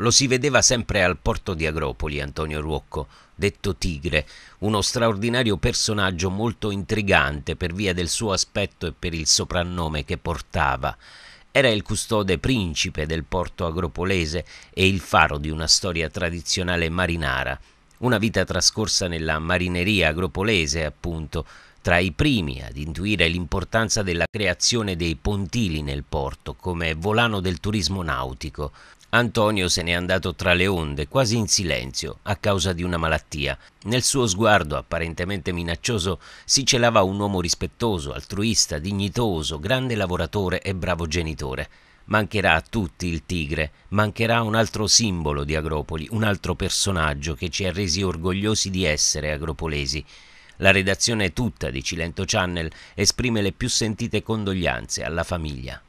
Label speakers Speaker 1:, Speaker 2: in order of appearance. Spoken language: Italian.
Speaker 1: Lo si vedeva sempre al porto di Agropoli, Antonio Ruocco, detto Tigre, uno straordinario personaggio molto intrigante per via del suo aspetto e per il soprannome che portava. Era il custode principe del porto agropolese e il faro di una storia tradizionale marinara. Una vita trascorsa nella marineria agropolese, appunto, tra i primi ad intuire l'importanza della creazione dei pontili nel porto come volano del turismo nautico. Antonio se n'è andato tra le onde, quasi in silenzio, a causa di una malattia. Nel suo sguardo apparentemente minaccioso si celava un uomo rispettoso, altruista, dignitoso, grande lavoratore e bravo genitore. Mancherà a tutti il tigre, mancherà un altro simbolo di Agropoli, un altro personaggio che ci ha resi orgogliosi di essere agropolesi. La redazione tutta di Cilento Channel esprime le più sentite condoglianze alla famiglia.